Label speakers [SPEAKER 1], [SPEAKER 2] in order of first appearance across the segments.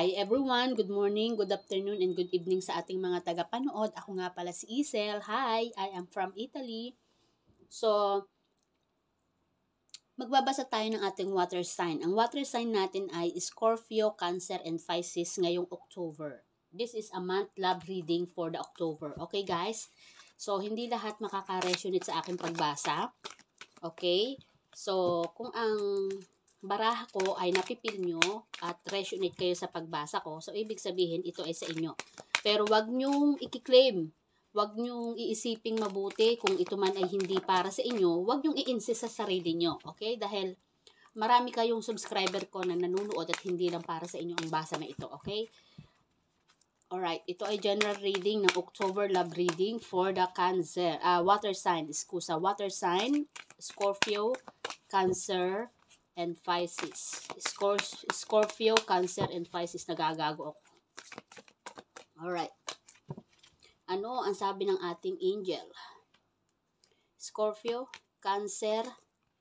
[SPEAKER 1] Hi everyone! Good morning, good afternoon, and good evening sa ating mga tagapanood. Ako nga pala si Isel. Hi! I am from Italy. So, magbabasa tayo ng ating water sign. Ang water sign natin ay Scorpio, Cancer, and Pisces ngayong October. This is a month love reading for the October. Okay guys? So, hindi lahat makaka-resonate sa aking pagbasa. Okay? So, kung ang baraha ko ay napipil nyo at resonate kayo sa pagbasa ko. So, ibig sabihin, ito ay sa inyo. Pero wag nyong i-claim. Wag nyong iisiping mabuti kung ito man ay hindi para sa inyo. Wag nyong i-insist sa sarili nyo. Okay? Dahil marami kayong subscriber ko na nanonood at hindi lang para sa inyo ang basa na ito. Okay? Alright, ito ay general reading ng October Love Reading for the Cancer, uh, Water Sign, Excuse. Water Sign, Scorpio, Cancer, and Pisces. Scorpio, Cancer, and Pisces. Nagagago ako. Alright. Ano ang sabi ng ating angel? Scorpio, Cancer,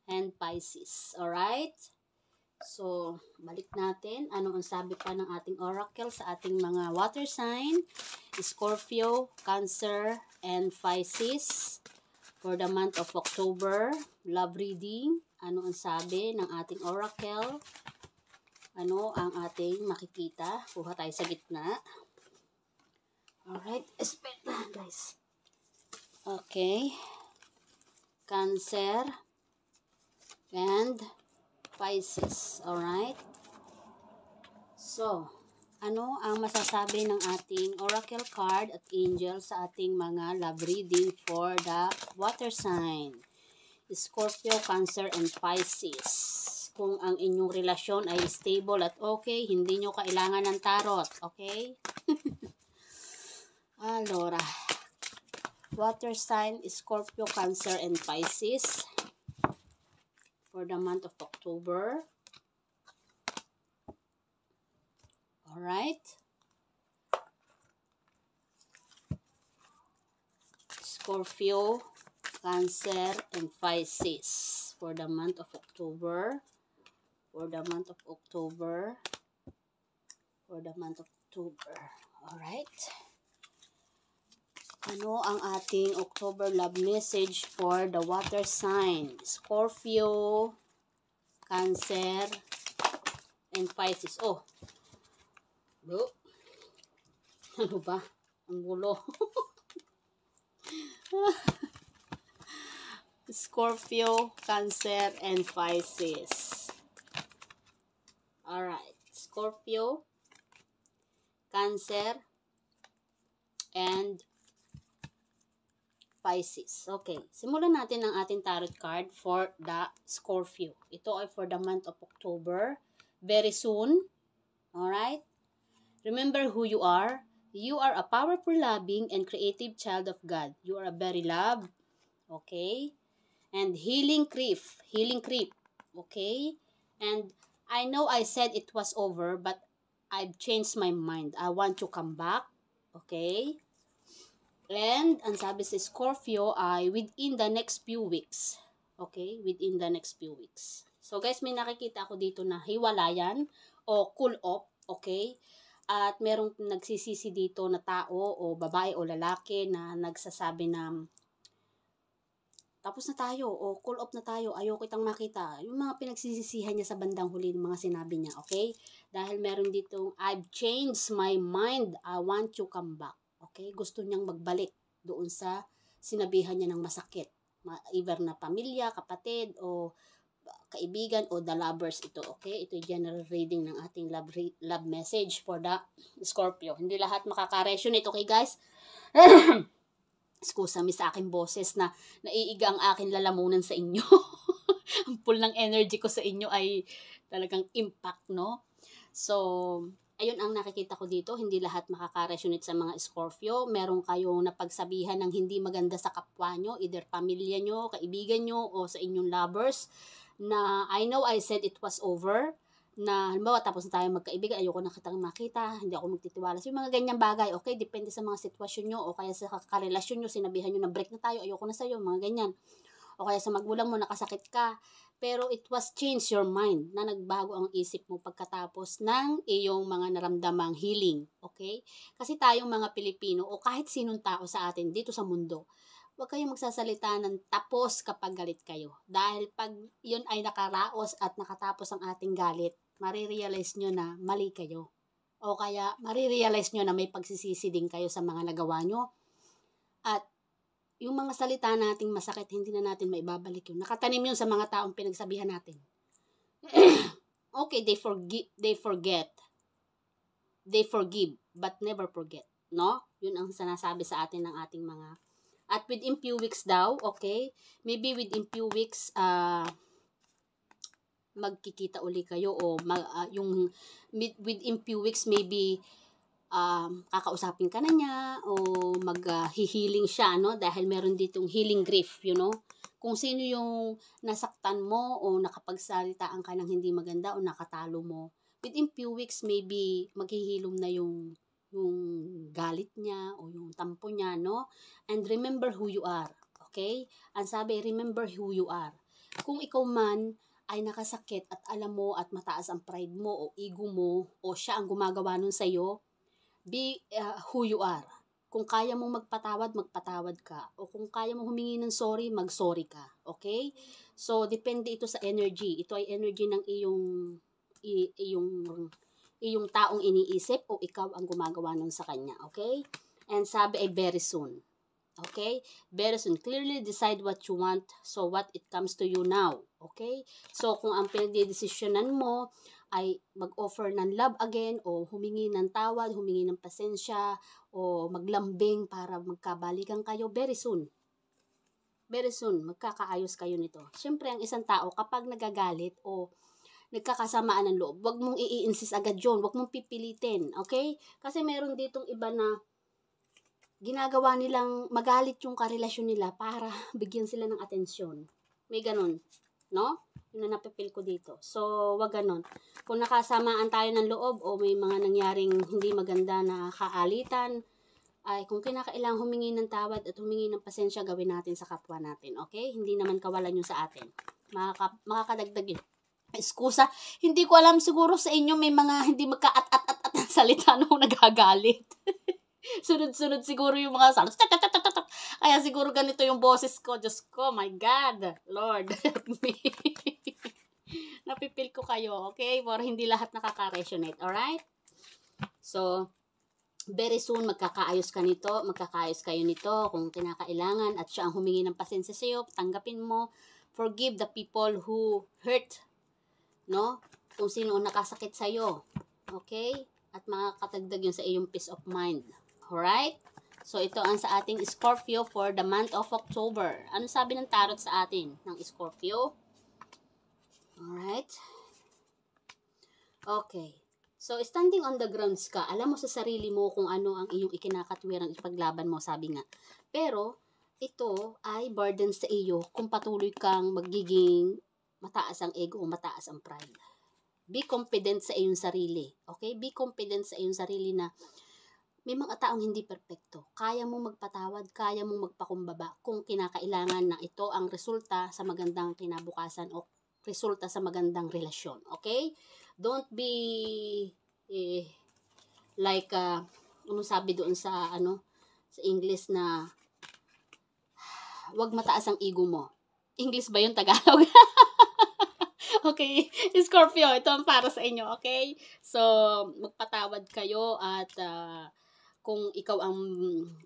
[SPEAKER 1] and Pisces. Alright? So, balik natin. Ano ang sabi pa ng ating oracle sa ating mga water sign? Scorpio, Cancer, and Pisces for the month of October. Love reading ano ang sabi ng ating oracle? Ano ang ating makikita? Kuha tayo sa gitna. Alright, Expect na guys. Okay. Cancer and Pisces. Alright. So, ano ang masasabi ng ating oracle card at angel sa ating mga love reading for the water sign? Scorpio, Cancer, and Pisces. Kung ang inyong relasyon ay stable at okay, hindi nyo kailangan ng tarot. Okay? allora. Ah, Water sign, Scorpio, Cancer, and Pisces. For the month of October. Alright. Scorpio, Cancer, and Pisces for the month of October. For the month of October. For the month of October. all right Ano ang ating October love message for the water sign? Scorpio, Cancer, and Pisces. Oh. Bro. Ano ba? Ang gulo. Scorpio, Cancer, and Pisces. Alright. Scorpio, Cancer, and Pisces. Okay. Simulan natin ang ating tarot card for the Scorpio. Ito ay for the month of October. Very soon. Alright? Remember who you are. You are a powerful, loving, and creative child of God. You are a very loved. Okay? and healing creep, healing creep, okay? And I know I said it was over, but I've changed my mind. I want to come back, okay? And, ang sabi si Scorpio ay within the next few weeks, okay? Within the next few weeks. So, guys, may nakikita ako dito na hiwalayan o cool off, okay? At merong nagsisisi dito na tao o babae o lalaki na nagsasabi na tapos na tayo, o call off na tayo, ayaw kitang makita. Yung mga pinagsisisihan niya sa bandang huli ng mga sinabi niya, okay? Dahil meron ditong, I've changed my mind, I want to come back. Okay? Gusto niyang magbalik doon sa sinabihan niya ng masakit. Either na pamilya, kapatid, o kaibigan, o the lovers ito, okay? Ito yung general reading ng ating love, re- love message for the Scorpio. Hindi lahat makaka-resonate, okay guys? excuse me sa akin boses na naiiga ang akin lalamunan sa inyo. ang full ng energy ko sa inyo ay talagang impact, no? So, ayun ang nakikita ko dito. Hindi lahat makaka makakaresonate sa mga Scorpio. Meron kayong napagsabihan ng hindi maganda sa kapwa nyo, either pamilya nyo, kaibigan nyo, o sa inyong lovers, na I know I said it was over, na halimbawa tapos na tayo magkaibigan, ayoko na kitang makita, hindi ako magtitiwala. So yung mga ganyang bagay, okay, depende sa mga sitwasyon nyo o kaya sa karelasyon nyo, sinabihan nyo na break na tayo, ayoko na sa'yo, mga ganyan. O kaya sa magulang mo, nakasakit ka. Pero it was change your mind na nagbago ang isip mo pagkatapos ng iyong mga naramdamang healing. Okay? Kasi tayong mga Pilipino o kahit sinong tao sa atin dito sa mundo, huwag kayong magsasalita ng tapos kapag galit kayo. Dahil pag yun ay nakaraos at nakatapos ang ating galit, marirealize nyo na mali kayo. O kaya marirealize nyo na may pagsisisi din kayo sa mga nagawa nyo. At yung mga salita nating masakit, hindi na natin maibabalik yun. Nakatanim yun sa mga taong pinagsabihan natin. okay, they forgive, they forget. They forgive, but never forget. No? Yun ang sinasabi sa atin ng ating mga. At within few weeks daw, okay, maybe within few weeks, uh, magkikita uli kayo o mag, uh, ah, yung within few weeks maybe um, kakausapin ka na niya o mag-healing uh, siya, no? Dahil meron ditong healing grief, you know? Kung sino yung nasaktan mo o nakapagsalitaan ka ng hindi maganda o nakatalo mo, within few weeks maybe maghihilom na yung yung galit niya o yung tampo niya, no? And remember who you are, okay? Ang sabi, remember who you are. Kung ikaw man ay nakasakit at alam mo at mataas ang pride mo o ego mo o siya ang gumagawa nun sa'yo, be uh, who you are. Kung kaya mong magpatawad, magpatawad ka. O kung kaya mong humingi ng sorry, mag-sorry ka. Okay? So, depende ito sa energy. Ito ay energy ng iyong, iyong, iyong taong iniisip o ikaw ang gumagawa nun sa kanya. Okay? And sabi ay very soon okay very soon clearly decide what you want so what it comes to you now okay so kung ang pinagdidesisyonan mo ay mag-offer ng love again o humingi ng tawad, humingi ng pasensya o maglambing para magkabalikan kayo very soon. Very soon, magkakaayos kayo nito. Siyempre, ang isang tao kapag nagagalit o nagkakasamaan ng loob, wag mong i-insist agad yon wag mong pipilitin, okay? Kasi meron ditong iba na ginagawa nilang magalit yung karelasyon nila para bigyan sila ng atensyon. May ganun, no? Yung na napipil ko dito. So, wag ganun. Kung nakasamaan tayo ng loob o may mga nangyaring hindi maganda na kaalitan, ay kung kinakailang humingi ng tawad at humingi ng pasensya, gawin natin sa kapwa natin, okay? Hindi naman kawalan yung sa atin. Makaka makakadagdag yun. Eskusa, hindi ko alam siguro sa inyo may mga hindi magka-at-at-at-at salita nung nagagalit. Sunod-sunod siguro yung mga sounds. Kaya siguro ganito yung boses ko. Diyos ko, my God. Lord, help me. Napipil ko kayo, okay? For hindi lahat nakaka-resonate, alright? So, very soon magkakaayos ka nito, magkakaayos kayo nito kung kinakailangan at siya ang humingi ng pasensya sa iyo, tanggapin mo, forgive the people who hurt, no? Kung sino ang nakasakit sa iyo. Okay? At makakatagdag 'yun sa iyong peace of mind. Alright? So, ito ang sa ating Scorpio for the month of October. Ano sabi ng tarot sa atin ng Scorpio? Alright? Okay. So, standing on the grounds ka, alam mo sa sarili mo kung ano ang iyong ikinakatwirang ipaglaban mo, sabi nga. Pero, ito ay burden sa iyo kung patuloy kang magiging mataas ang ego o mataas ang pride. Be confident sa iyong sarili. Okay? Be confident sa iyong sarili na may mga taong hindi perpekto. Kaya mo magpatawad, kaya mo magpakumbaba kung kinakailangan na ito ang resulta sa magandang kinabukasan o resulta sa magandang relasyon. Okay? Don't be eh, like uh, ano sabi doon sa ano sa English na wag mataas ang ego mo. English ba 'yon Tagalog? okay, Scorpio, ito ang para sa inyo, okay? So, magpatawad kayo at uh, kung ikaw ang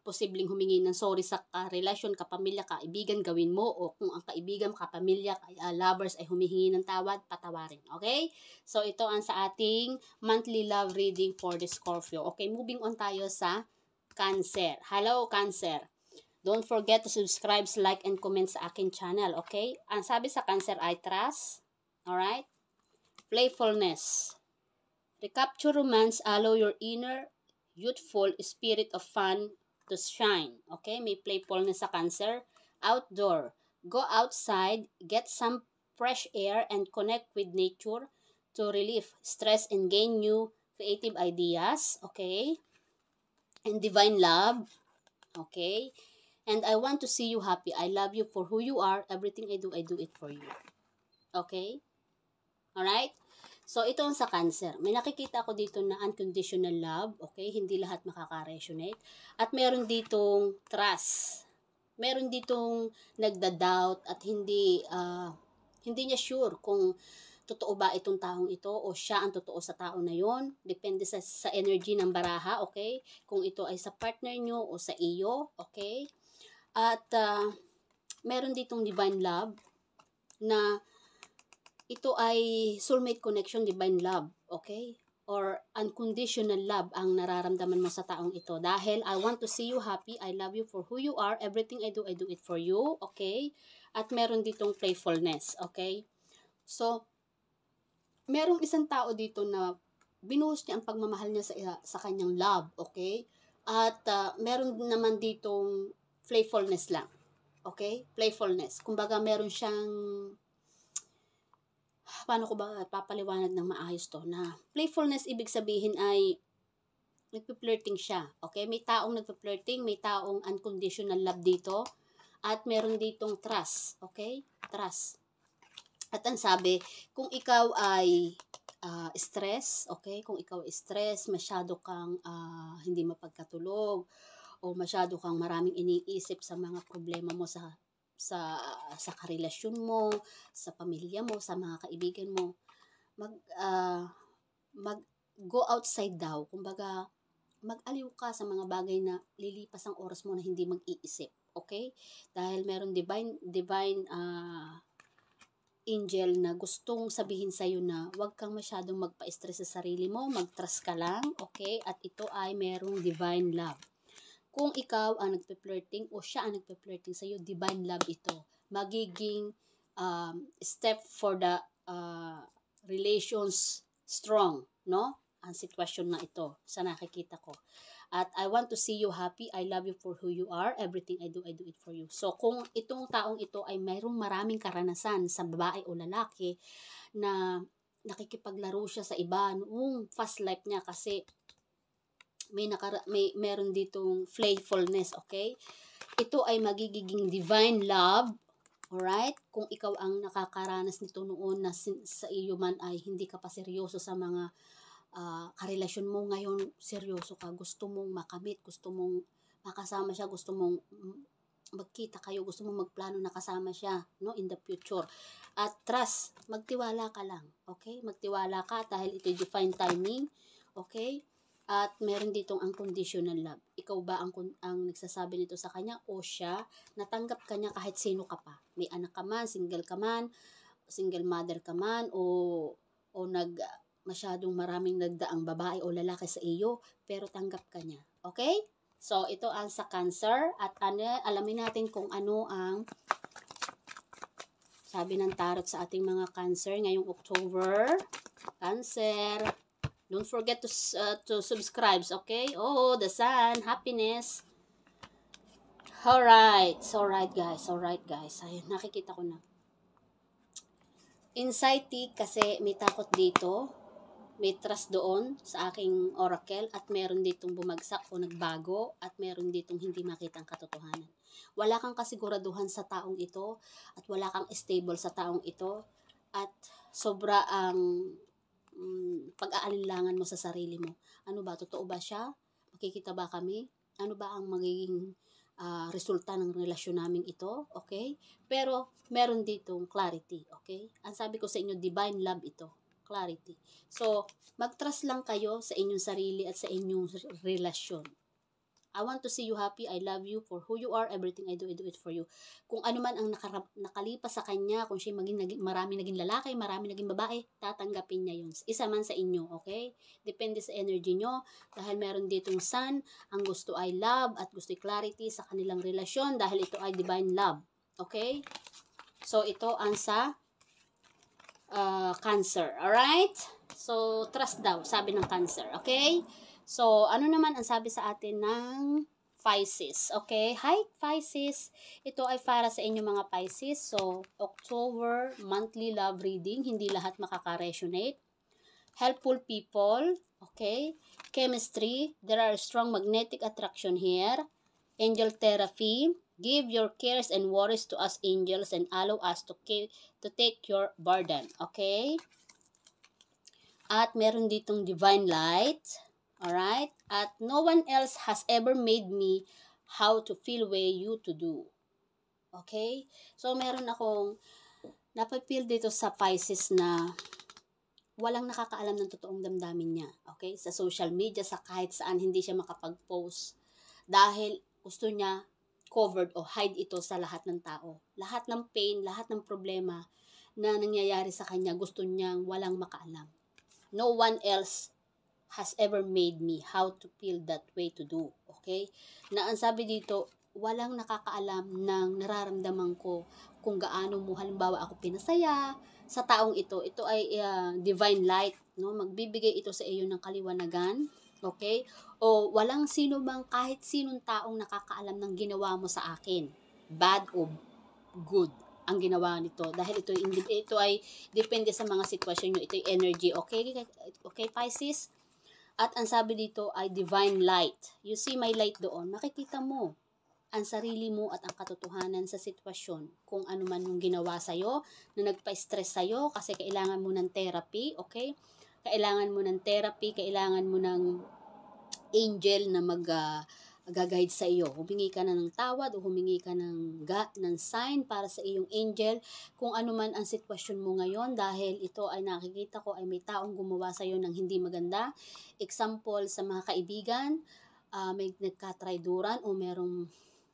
[SPEAKER 1] posibleng humingi ng sorry sa ka ah, karelasyon, kapamilya, kaibigan, gawin mo. O kung ang kaibigan, kapamilya, uh, lovers ay humihingi ng tawad, patawarin. Okay? So, ito ang sa ating monthly love reading for the Scorpio. Okay, moving on tayo sa Cancer. Hello, Cancer. Don't forget to subscribe, like, and comment sa akin channel. Okay? Ang sabi sa Cancer I trust. Alright? Playfulness. Recapture romance, allow your inner youthful spirit of fun to shine. Okay, may playfulness sa cancer. Outdoor. Go outside, get some fresh air, and connect with nature to relieve stress and gain new creative ideas. Okay? And divine love. Okay? And I want to see you happy. I love you for who you are. Everything I do, I do it for you. Okay? Alright? So, ito ang sa cancer. May nakikita ako dito na unconditional love. Okay? Hindi lahat makaka-resonate. At meron ditong trust. Meron ditong nagda-doubt at hindi, uh, hindi niya sure kung totoo ba itong taong ito o siya ang totoo sa tao na yon depende sa sa energy ng baraha okay kung ito ay sa partner nyo o sa iyo okay at uh, meron ditong divine love na ito ay soulmate connection, divine love, okay? Or unconditional love ang nararamdaman mo sa taong ito. Dahil I want to see you happy, I love you for who you are, everything I do, I do it for you, okay? At meron ditong playfulness, okay? So, merong isang tao dito na binuhos niya ang pagmamahal niya sa, sa kanyang love, okay? At uh, meron naman ditong playfulness lang, okay? Playfulness. Kumbaga, meron siyang paano ko ba papaliwanag ng maayos to na playfulness ibig sabihin ay nagpe-flirting siya. Okay? May taong nagpe-flirting, may taong unconditional love dito, at meron ditong trust. Okay? Trust. At ang sabi, kung ikaw ay uh, stress, okay? Kung ikaw ay stress, masyado kang uh, hindi mapagkatulog o masyado kang maraming iniisip sa mga problema mo sa sa sa karelasyon mo, sa pamilya mo, sa mga kaibigan mo. Mag uh, mag go outside daw. Kumbaga, mag-aliw ka sa mga bagay na lilipas ang oras mo na hindi mag-iisip. Okay? Dahil meron divine divine uh, angel na gustong sabihin sa iyo na huwag kang masyadong magpa-stress sa sarili mo, mag-trust ka lang, okay? At ito ay merong divine love kung ikaw ang nagpe-flirting o siya ang nagpe-flirting sa'yo, divine love ito. Magiging um, step for the uh, relations strong, no? Ang sitwasyon na ito sa nakikita ko. At I want to see you happy. I love you for who you are. Everything I do, I do it for you. So, kung itong taong ito ay mayroong maraming karanasan sa babae o lalaki na nakikipaglaro siya sa iba noong fast life niya kasi may, nakara- may meron ditong playfulness, okay? Ito ay magigiging divine love, alright? Kung ikaw ang nakakaranas nito noon na sa iyo man ay hindi ka pa seryoso sa mga uh, karelasyon mo ngayon, seryoso ka, gusto mong makamit, gusto mong makasama siya, gusto mong magkita kayo, gusto mong magplano na kasama siya, no, in the future. At trust, magtiwala ka lang, okay? Magtiwala ka dahil ito define timing, okay? At meron ditong unconditional love. Ikaw ba ang, ang nagsasabi nito sa kanya o siya? Natanggap kanya kahit sino ka pa. May anak ka man, single ka man, single mother ka man, o, o nag, masyadong maraming nagdaang babae o lalaki sa iyo, pero tanggap ka niya. Okay? So, ito ang sa cancer. At ano, alamin natin kung ano ang sabi ng tarot sa ating mga cancer ngayong October. Cancer. Don't forget to, uh, to subscribe, okay? Oh, the sun, happiness. All right. All right, guys, All right, guys. Ayun, nakikita ko na. Insighty kasi may takot dito. May trust doon sa aking oracle at meron ditong bumagsak o nagbago at meron ditong hindi makita ang katotohanan. Wala kang kasiguraduhan sa taong ito at wala kang stable sa taong ito at sobra ang um, pag-aalinlangan mo sa sarili mo. Ano ba, totoo ba siya? Makikita ba kami? Ano ba ang magiging uh, resulta ng relasyon naming ito? Okay? Pero, meron ditong clarity. Okay? Ang sabi ko sa inyo, divine love ito. Clarity. So, mag-trust lang kayo sa inyong sarili at sa inyong relasyon. I want to see you happy. I love you for who you are. Everything I do, I do it for you. Kung ano man ang nakara- nakalipas sa kanya, kung siya maging, naging, marami naging lalaki, marami naging babae, tatanggapin niya yun. Isa man sa inyo, okay? Depende sa energy nyo. Dahil meron ditong sun, ang gusto ay love at gusto ay clarity sa kanilang relasyon dahil ito ay divine love. Okay? So, ito ang sa uh, cancer. Alright? So, trust daw, sabi ng cancer. Okay? So, ano naman ang sabi sa atin ng Pisces? Okay, hi Pisces! Ito ay para sa inyo mga Pisces. So, October monthly love reading, hindi lahat makaka-resonate. Helpful people, okay? Chemistry, there are strong magnetic attraction here. Angel therapy, Give your cares and worries to us angels and allow us to, to take your burden. Okay? At meron ditong divine light. Alright? At no one else has ever made me how to feel way you to do. Okay? So, meron akong napapil dito sa Pisces na walang nakakaalam ng totoong damdamin niya. Okay? Sa social media, sa kahit saan, hindi siya makapag-post. Dahil gusto niya covered o hide ito sa lahat ng tao. Lahat ng pain, lahat ng problema na nangyayari sa kanya, gusto niyang walang makaalam. No one else has ever made me how to feel that way to do. Okay? Na ang sabi dito, walang nakakaalam ng nararamdaman ko kung gaano mo halimbawa ako pinasaya sa taong ito. Ito ay uh, divine light, no? Magbibigay ito sa iyo ng kaliwanagan, okay? O walang sino bang kahit sinong taong nakakaalam ng ginawa mo sa akin, bad o good ang ginawa nito dahil ito ito ay depende sa mga sitwasyon niyo ito ay energy okay okay Pisces at ang sabi dito ay divine light. You see my light doon, makikita mo ang sarili mo at ang katotohanan sa sitwasyon. Kung ano man yung ginawa sa'yo, na nagpa-stress sa'yo kasi kailangan mo ng therapy, okay? Kailangan mo ng therapy, kailangan mo ng angel na mag- uh, gagaguide sa iyo. Humingi ka na ng tawad o humingi ka ng, ga, ng sign para sa iyong angel kung ano man ang sitwasyon mo ngayon dahil ito ay nakikita ko ay may taong gumawa sa iyo ng hindi maganda. Example sa mga kaibigan, uh, may nagkatrayduran o merong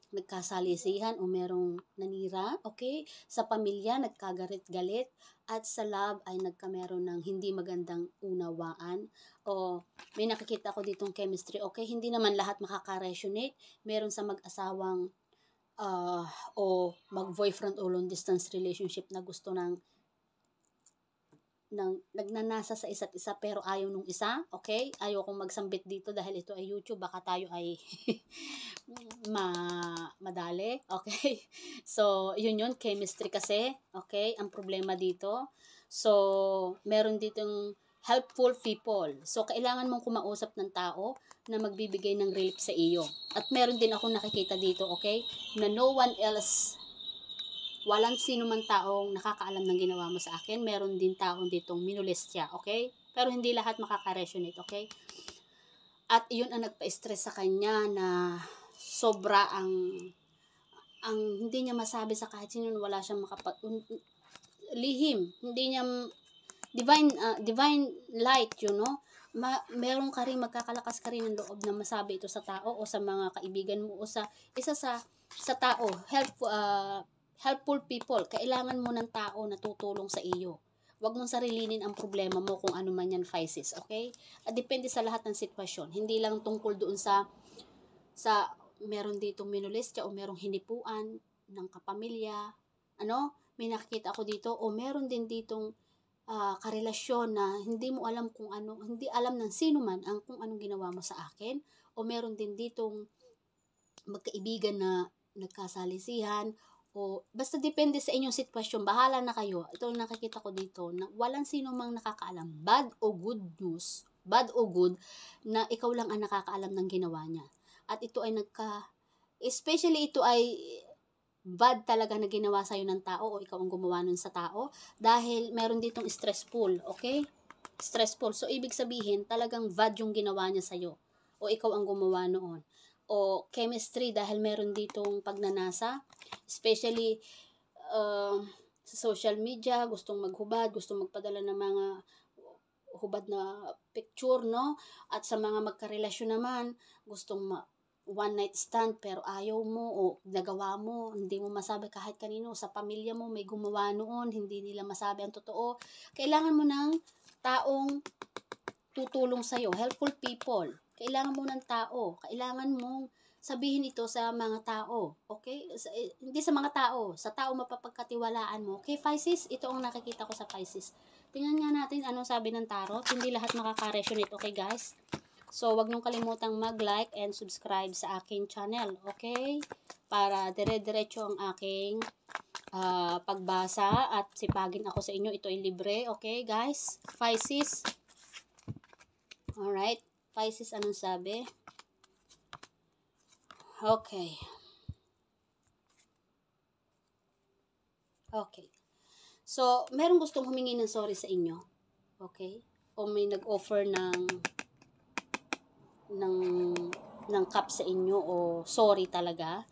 [SPEAKER 1] nagkasalisihan o merong nanira, okay? Sa pamilya, nagkagarit galit at sa love ay nagkameron ng hindi magandang unawaan o may nakikita ko ditong chemistry. Okay, hindi naman lahat makaka-resonate. Meron sa mag-asawang uh, o mag-boyfriend o long distance relationship na gusto ng nang nagnanasa sa isa't isa pero ayaw nung isa, okay? Ayaw kong magsambit dito dahil ito ay YouTube, baka tayo ay ma, madali, okay? So, yun yun, chemistry kasi, okay? Ang problema dito. So, meron dito yung helpful people. So, kailangan mong kumausap ng tao na magbibigay ng relief sa iyo. At meron din ako nakikita dito, okay? Na no one else walang sino man taong nakakaalam ng ginawa mo sa akin. Meron din taong ditong minulestya, okay? Pero hindi lahat makaka-resonate, okay? At yun ang nagpa-stress sa kanya na sobra ang ang hindi niya masabi sa kahit sino wala siyang makapag lihim hindi niya divine uh, divine light you know ma, meron ka rin magkakalakas ka rin ng loob na masabi ito sa tao o sa mga kaibigan mo o sa isa sa sa tao help uh, Helpful people, kailangan mo ng tao na tutulong sa iyo. Huwag mong sarilinin ang problema mo kung ano man yan, Pisces, okay? At depende sa lahat ng sitwasyon. Hindi lang tungkol doon sa, sa meron ditong minolestya o merong hinipuan ng kapamilya, ano? May nakikita ako dito o meron din ditong uh, karelasyon na hindi mo alam kung ano, hindi alam ng sino man ang kung anong ginawa mo sa akin o meron din ditong magkaibigan na nagkasalisihan o, basta depende sa inyong sitwasyon, bahala na kayo. Ito ang nakikita ko dito, na walang sino mang nakakaalam, bad o good news, bad o good, na ikaw lang ang nakakaalam ng ginawa niya. At ito ay nagka, especially ito ay bad talaga na ginawa sa'yo ng tao o ikaw ang gumawa nun sa tao dahil meron ditong stressful, okay? Stressful. So, ibig sabihin, talagang bad yung ginawa niya sa'yo o ikaw ang gumawa noon o chemistry dahil meron ditong pagnanasa. Especially uh, sa social media, gustong maghubad, gustong magpadala ng mga hubad na picture, no? At sa mga magkarelasyon naman, gustong ma- one night stand pero ayaw mo o nagawa mo, hindi mo masabi kahit kanino, sa pamilya mo may gumawa noon, hindi nila masabi ang totoo. Kailangan mo ng taong tutulong sa'yo, helpful people. Kailangan mo ng tao. Kailangan mong sabihin ito sa mga tao. Okay? Sa, eh, hindi sa mga tao. Sa tao mapapagkatiwalaan mo. Okay, Pisces? Ito ang nakikita ko sa Pisces. Tingnan nga natin anong sabi ng tarot. Hindi lahat makaka-resonate. Okay, guys? So, wag niyong kalimutang mag-like and subscribe sa aking channel. Okay? Para dire-diretso ang aking uh, pagbasa at sipagin ako sa inyo. Ito ay libre. Okay, guys? Pisces? Alright. Pisces, anong sabi? Okay. Okay. So, meron gustong humingi ng sorry sa inyo. Okay? O may nag-offer ng ng ng cup sa inyo o sorry talaga.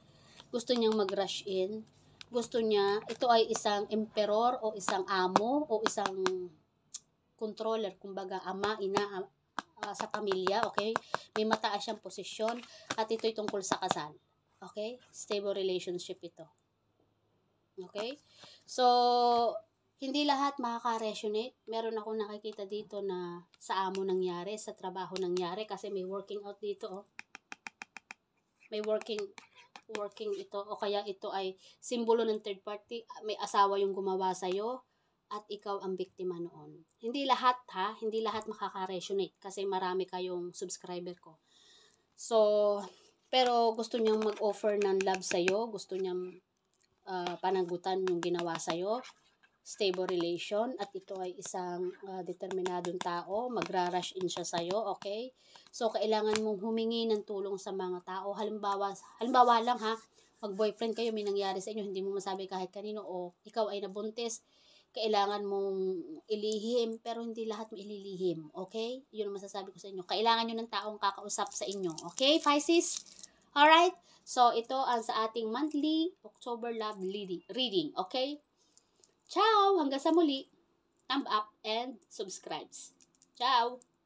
[SPEAKER 1] Gusto niyang mag-rush in. Gusto niya, ito ay isang emperor o isang amo o isang controller, kumbaga ama, ina, uh, sa pamilya, okay? May mataas siyang posisyon at ito'y tungkol sa kasal. Okay? Stable relationship ito. Okay? So, hindi lahat makaka-resonate. Meron akong nakikita dito na sa amo nangyari, sa trabaho nangyari kasi may working out dito, oh. May working working ito o kaya ito ay simbolo ng third party. May asawa yung gumawa sa sa'yo at ikaw ang biktima noon. Hindi lahat ha, hindi lahat makaka-resonate kasi marami kayong subscriber ko. So, pero gusto niyang mag-offer ng love sa'yo, gusto niyang uh, panagutan yung ginawa sa'yo, stable relation, at ito ay isang uh, determinadong tao, magra-rush in siya sa'yo, okay? So, kailangan mong humingi ng tulong sa mga tao. Halimbawa, halimbawa lang ha, pag boyfriend kayo, may nangyari sa inyo, hindi mo masabi kahit kanino, o ikaw ay nabuntis, kailangan mong ilihim, pero hindi lahat mo ililihim, okay? Yun ang masasabi ko sa inyo. Kailangan nyo ng taong kakausap sa inyo, okay, Pisces? Alright? So, ito ang sa ating monthly October Love Reading, okay? Ciao! Hanggang sa muli, thumb up and subscribes. Ciao!